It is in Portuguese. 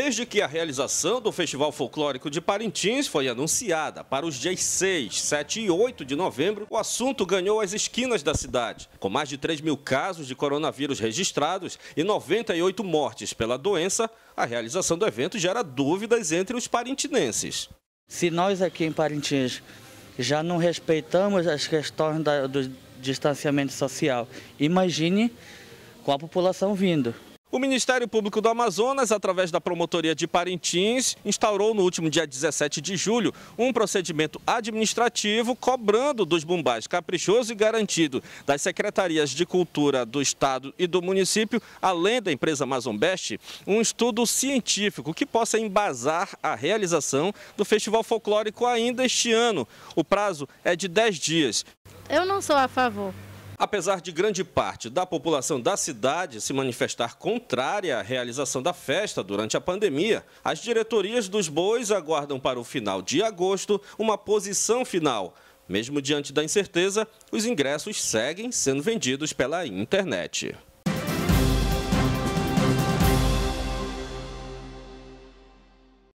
Desde que a realização do Festival Folclórico de Parintins foi anunciada para os dias 6, 7 e 8 de novembro, o assunto ganhou as esquinas da cidade. Com mais de 3 mil casos de coronavírus registrados e 98 mortes pela doença, a realização do evento gera dúvidas entre os parintinenses. Se nós aqui em Parintins já não respeitamos as questões do distanciamento social, imagine com a população vindo. O Ministério Público do Amazonas, através da Promotoria de Parintins, instaurou no último dia 17 de julho um procedimento administrativo cobrando dos bombais caprichoso e garantido das secretarias de cultura do Estado e do município, além da empresa Best, um estudo científico que possa embasar a realização do Festival Folclórico ainda este ano. O prazo é de 10 dias. Eu não sou a favor Apesar de grande parte da população da cidade se manifestar contrária à realização da festa durante a pandemia, as diretorias dos bois aguardam para o final de agosto uma posição final. Mesmo diante da incerteza, os ingressos seguem sendo vendidos pela internet.